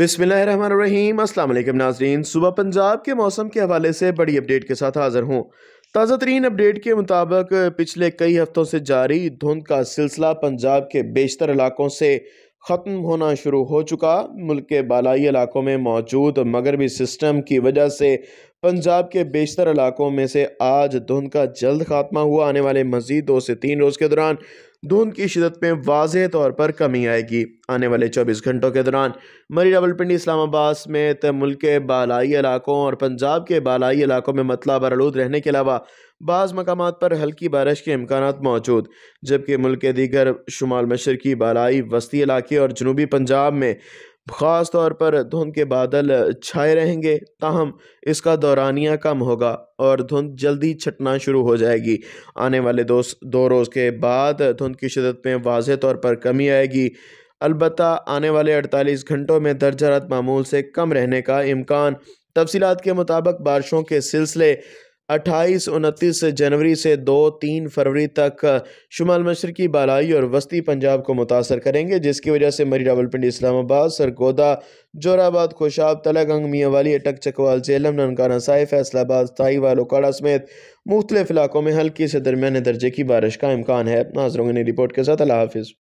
बिसमीम अल्लाम नाजरीन सुबह पंजाब के मौसम के हवाले से बड़ी अपडेट के साथ हाज़िर हूँ ताज़ा तरीन अपडेट के मुताबिक पिछले कई हफ़्तों से जारी धुंध का सिलसिला पंजाब के बेशतर इलाकों से ख़त्म होना शुरू हो चुका मुल्क के बालाई इलाकों में मौजूद मगरबी सिस्टम की वजह से पंजाब के बेशतर इलाकों में से आज धुंध का जल्द खात्मा हुआ आने वाले मज़ीद दो से तीन रोज़ के दौरान धुंध की शिदत में वाज तौर पर कमी आएगी आने वाले चौबीस घंटों के दौरान मरी रावलपिंडी इस्लामाबाद समेत मुल्क के बालाई इलाकों और पंजाब के बालाई इलाकों में मतला बरलूद रहने के अलावा बाज़ मकाम पर हल्की बारिश के इम्कान मौजूद जबकि मुल्क के दीगर शुमाल मशरकी बालाई वस्ती इलाके और जनूबी पंजाब में ख़ास तौर पर धुंध के बादल छाए रहेंगे ताहम इसका दौरानिया कम होगा और धुंध जल्दी छटना शुरू हो जाएगी आने वाले दो दो रोज़ के बाद धुंध की शिदत में वाज तौर पर कमी आएगी अलबत् आने वाले अड़तालीस घंटों में दर्जा रत मामूल से कम रहने का इम्कान तफसीत के मुताबिक बारिशों के सिलसिले अट्ठाईस उनतीस जनवरी से दो तीन फरवरी तक शुमाल मशरकी बालाई और वस्ती पंजाब को मुतासर करेंगे जिसकी वजह से मरी रावलपिंडी इस्लामाबाद सरगोदा जोराबाद खुशाब तलागंग वाली अटक चकवाल झेलम ननकाना साहिब फैसलाबाद ताईवाल ओकाड़ा समेत मुख्तलिफ इलाकों में हल्की से दरमिया दर्जे की बारिश का इम्कान है नाजरों ने रिपोर्ट के साथ अला हाफिज़